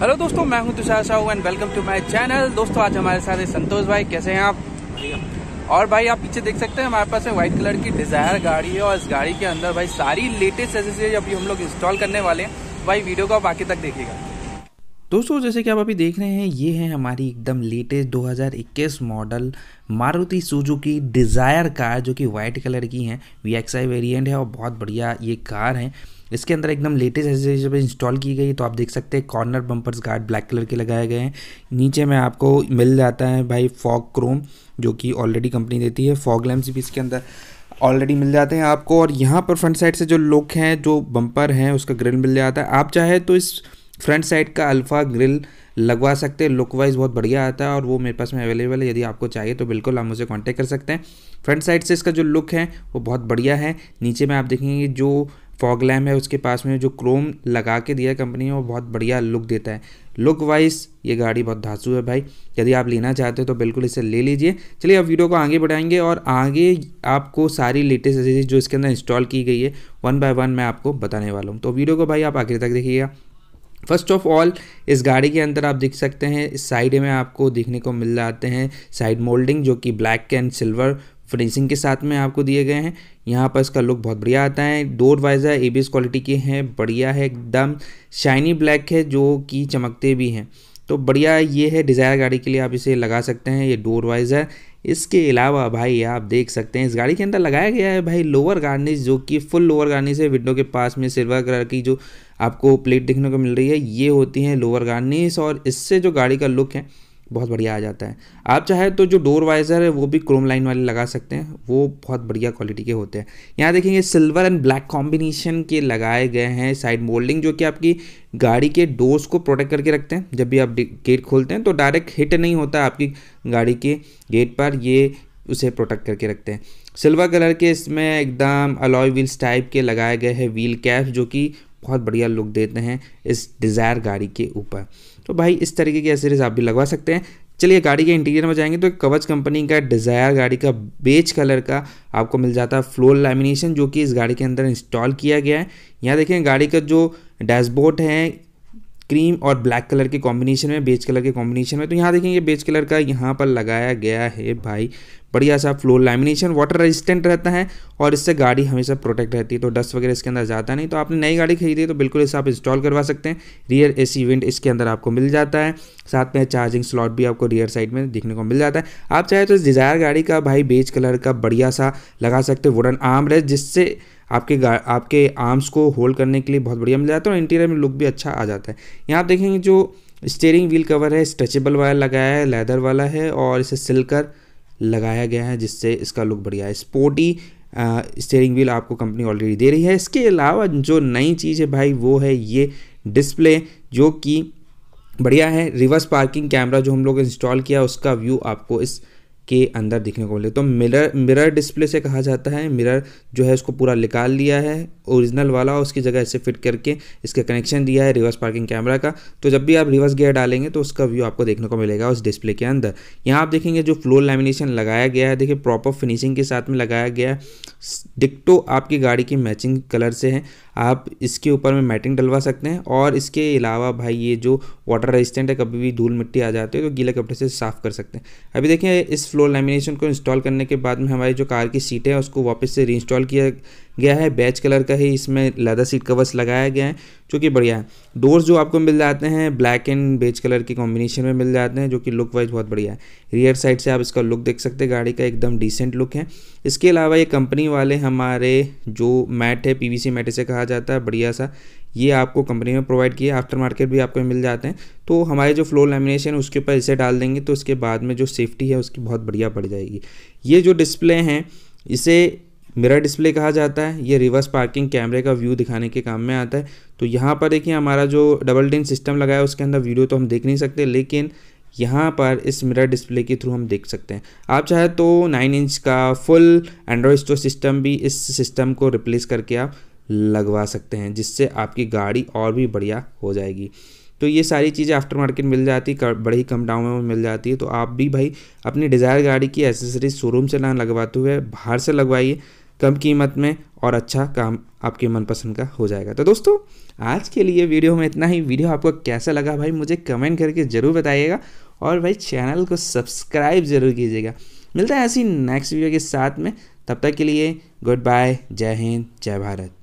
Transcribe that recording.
hello दोस्तों मैं हूं Tushar Sahu and welcome to my channel दोस्तों आज हमारे साथ संतोष भाई कैसे हैं आप और भाई आप पीछे देख सकते हैं हमारे पास में व्हाइट कलर की डिजायर गाड़ी है और इस गाड़ी के अंदर भाई सारी लेटेस्ट एसेसरीज अभी हम लोग इंस्टॉल करने वाले हैं भाई वीडियो को आप तक देखिएगा दोस्तों जैसे कि आप अभी देख रहे हैं ये है हमारी एकदम latest 2021 model Maruti Suzuki Dzire car जो कि वाइट कलर की है वी एक्स आई वेरियंट है और बहुत बढ़िया ये कार है इसके अंदर एकदम लेटेस्ट ऐसे जब इंस्टॉल की गई तो आप देख सकते हैं corner bumpers guard black colour के लगाए गए हैं नीचे में आपको मिल जाता है भाई फॉग क्रोम जो कि ऑलरेडी कंपनी देती है फॉग लैम्प्स भी इसके अंदर ऑलरेडी मिल जाते हैं आपको और यहाँ पर फ्रंट साइड से जो लुक हैं जो बम्पर हैं उसका ग्रिल मिल जाता है आप चाहे तो इस फ्रंट साइड का अल्फ़ा ग्रिल लगवा सकते हैं लुक वाइज बहुत बढ़िया आता है और वो मेरे पास में अवेलेबल है यदि आपको चाहिए तो बिल्कुल आप मुझे कांटेक्ट कर सकते हैं फ्रंट साइड से इसका जो लुक है वो बहुत बढ़िया है नीचे में आप देखेंगे जो फॉग लैम है उसके पास में जो क्रोम लगा के दिया कंपनी ने वो बहुत बढ़िया लुक देता है लुक वाइज ये गाड़ी बहुत धासु है भाई यदि आप लेना चाहते हो तो बिल्कुल इसे ले लीजिए चलिए अब वीडियो को आगे बढ़ाएंगे और आगे आपको सारी लेटेस्ट एसेसरीज जो इसके अंदर इंस्टॉल की गई है वन बाय वन मैं आपको बताने वाला हूँ तो वीडियो को भाई आप आखिर तक देखिएगा फर्स्ट ऑफ ऑल इस गाड़ी के अंदर आप देख सकते हैं इस साइड में आपको देखने को मिल जाते हैं साइड मोल्डिंग जो कि ब्लैक एंड सिल्वर फिनिशिंग के साथ में आपको दिए गए हैं यहाँ पर इसका लुक बहुत बढ़िया आता है डोर वाइजर ए क्वालिटी के हैं बढ़िया है एकदम शाइनी ब्लैक है जो कि चमकते भी हैं तो बढ़िया ये है डिज़ायर गाड़ी के लिए आप इसे लगा सकते हैं ये डोर वाइजर इसके अलावा भाई आप देख सकते हैं इस गाड़ी के अंदर लगाया गया है भाई लोअर गार्निश जो कि फुल लोअर गार्निश है विंडो के पास में सिल्वर कलर की जो आपको प्लेट देखने को मिल रही है ये होती है लोअर गार्निश और इससे जो गाड़ी का लुक है बहुत बढ़िया आ जाता है आप चाहे तो जो डोर वाइज़र है वो भी क्रोम लाइन वाले लगा सकते हैं वो बहुत बढ़िया क्वालिटी के होते हैं यहाँ देखेंगे सिल्वर एंड ब्लैक कॉम्बिनेशन के लगाए गए हैं साइड मोल्डिंग जो कि आपकी गाड़ी के डोर्स को प्रोटेक्ट करके रखते हैं जब भी आप गेट खोलते हैं तो डायरेक्ट हिट नहीं होता आपकी गाड़ी के गेट पर ये उसे प्रोटेक्ट करके रखते हैं सिल्वर कलर के इसमें एकदम अलॉय व्हील्स टाइप के लगाए गए हैं व्हील कैप जो कि बहुत बढ़िया लुक देते हैं इस डिज़ायर गाड़ी के ऊपर तो भाई इस तरीके की एसेरीज आप भी लगवा सकते हैं चलिए गाड़ी के इंटीरियर में जाएंगे तो कवच कंपनी का डिज़ायर गाड़ी का बेच कलर का आपको मिल जाता है फ्लोर लैमिनेशन जो कि इस गाड़ी के अंदर इंस्टॉल किया गया है यहाँ देखें गाड़ी का जो डैशबोर्ड है क्रीम और ब्लैक कलर के कॉम्बिनेशन में बेज कलर के कॉम्बिनेशन में तो यहाँ देखेंगे बेज कलर का यहाँ पर लगाया गया है भाई बढ़िया सा फ्लोर लैमिनेशन वाटर रेजिस्टेंट रहता है और इससे गाड़ी हमेशा प्रोटेक्ट रहती है तो डस्ट वगैरह इसके अंदर जाता नहीं तो आपने नई गाड़ी खरीदी तो बिल्कुल इसे आप इंस्टॉल करवा सकते हैं रियर ए सी विंड इसके अंदर आपको मिल जाता है साथ में चार्जिंग स्लॉट भी आपको रियर साइड में देखने को मिल जाता है आप चाहे तो इस डिज़ायर गाड़ी का भाई बेज कलर का बढ़िया सा लगा सकते हो वुडन आर्म रेस्ट जिससे आपके आपके आर्म्स को होल्ड करने के लिए बहुत बढ़िया मिल जाता है और इंटीरियर में लुक भी अच्छा आ जाता है यहाँ आप देखेंगे जो स्टेयरिंग व्हील कवर है स्ट्रेचेबल वाला लगाया है लेदर वाला है और इसे सिलकर लगाया गया है जिससे इसका लुक बढ़िया है स्पोर्टी स्टेयरिंग व्हील आपको कंपनी ऑलरेडी दे रही है इसके अलावा जो नई चीज़ है भाई वो है ये डिस्प्ले जो कि बढ़िया है रिवर्स पार्किंग कैमरा जो हम लोग इंस्टॉल किया उसका व्यू आपको इस के अंदर देखने को मिले तो मिरर मिरर डिस्प्ले से कहा जाता है मिरर जो है उसको पूरा निकाल लिया है ओरिजिनल वाला और उसकी जगह इसे फिट करके इसका कनेक्शन दिया है रिवर्स पार्किंग कैमरा का तो जब भी आप रिवर्स गियर डालेंगे तो उसका व्यू आपको देखने को मिलेगा उस डिस्प्ले के अंदर यहाँ आप देखेंगे जो फ्लोर लेमिनेशन लगाया गया है देखिए प्रॉपर फिनिशिंग के साथ में लगाया गया है डिक्टो आपकी गाड़ी की मैचिंग कलर से है आप इसके ऊपर में मैटिंग डलवा सकते हैं और इसके अलावा भाई ये जो वाटर रेजिस्टेंट है कभी भी धूल मिट्टी आ जाती है तो गीले कपड़े से साफ़ कर सकते हैं अभी देखें इस फ्लोर लेमिनेशन को इंस्टॉल करने के बाद में हमारी जो कार की सीटें हैं उसको वापस से रीइंस्टॉल किया गया है बैच कलर का ही इसमें लेदर सीट कवर्स लगाया गया है जो कि बढ़िया है डोर्स जो आपको मिल जाते हैं ब्लैक एंड बेच कलर के कॉम्बिनेशन में मिल जाते हैं जो कि लुक वाइज बहुत बढ़िया है रियर साइड से आप इसका लुक देख सकते हैं गाड़ी का एकदम डिसेंट लुक है इसके अलावा ये कंपनी वाले हमारे जो मैट है पी मैट इसे कहा जाता है बढ़िया सा ये आपको कंपनी में प्रोवाइड किया आफ्टर मार्केट भी आपको मिल जाते हैं तो हमारे जो फ्लोर लेमिनेशन है उसके ऊपर इसे डाल देंगे तो उसके बाद में जो सेफ्टी है उसकी बहुत बढ़िया पड़ जाएगी ये जो डिस्प्ले हैं इसे मिरर डिस्प्ले कहा जाता है ये रिवर्स पार्किंग कैमरे का व्यू दिखाने के काम में आता है तो यहाँ पर देखिए हमारा जो डबल डिन सिस्टम लगाया है उसके अंदर वीडियो तो हम देख नहीं सकते लेकिन यहाँ पर इस मिरर डिस्प्ले के थ्रू हम देख सकते हैं आप चाहे तो नाइन इंच का फुल एंड्रॉयड स्टोर सिस्टम भी इस सिस्टम को रिप्लेस करके आप लगवा सकते हैं जिससे आपकी गाड़ी और भी बढ़िया हो जाएगी तो ये सारी चीज़ें आफ्टर मार्केट मिल जाती है बड़े ही कम डाउन में मिल जाती है तो आप भी भाई अपनी डिज़ायर गाड़ी की एसेसरीज शोरूम से ना लगवाते हुए बाहर से लगवाइए कम कीमत में और अच्छा काम आपके मनपसंद का हो जाएगा तो दोस्तों आज के लिए वीडियो में इतना ही वीडियो आपको कैसा लगा भाई मुझे कमेंट करके ज़रूर बताइएगा और भाई चैनल को सब्सक्राइब ज़रूर कीजिएगा मिलता है ऐसी नेक्स्ट वीडियो के साथ में तब तक के लिए गुड बाय जय हिंद जय भारत